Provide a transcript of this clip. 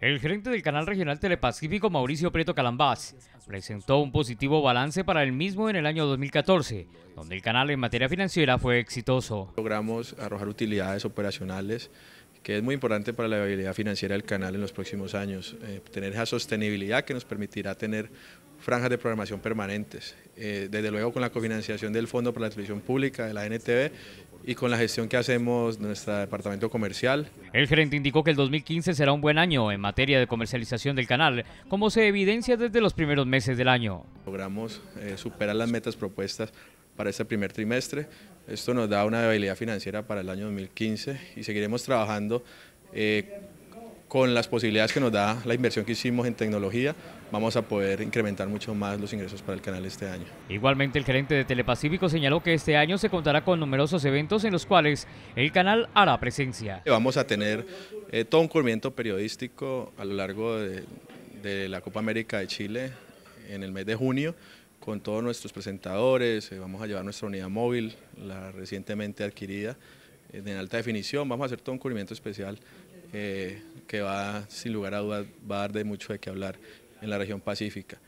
El gerente del canal regional Telepacífico, Mauricio Prieto Calambás, presentó un positivo balance para el mismo en el año 2014, donde el canal en materia financiera fue exitoso. Logramos arrojar utilidades operacionales, que es muy importante para la viabilidad financiera del canal en los próximos años. Eh, tener esa sostenibilidad que nos permitirá tener franjas de programación permanentes. Eh, desde luego con la cofinanciación del Fondo para la Televisión Pública, de la NTV, y con la gestión que hacemos nuestro departamento comercial. El gerente indicó que el 2015 será un buen año en materia de comercialización del canal, como se evidencia desde los primeros meses del año. Logramos eh, superar las metas propuestas para este primer trimestre. Esto nos da una debilidad financiera para el año 2015 y seguiremos trabajando eh, con las posibilidades que nos da la inversión que hicimos en tecnología, vamos a poder incrementar mucho más los ingresos para el canal este año. Igualmente, el gerente de Telepacífico señaló que este año se contará con numerosos eventos en los cuales el canal hará presencia. Vamos a tener eh, todo un cubrimiento periodístico a lo largo de, la Copa América de Chile en el mes de junio con todos nuestros presentadores, eh, vamos a llevar nuestra unidad móvil, la recientemente adquirida en eh, alta definición, vamos a hacer todo un cubrimiento especial eh, que va, sin lugar a dudas, va a dar de mucho de qué hablar en la región pacífica.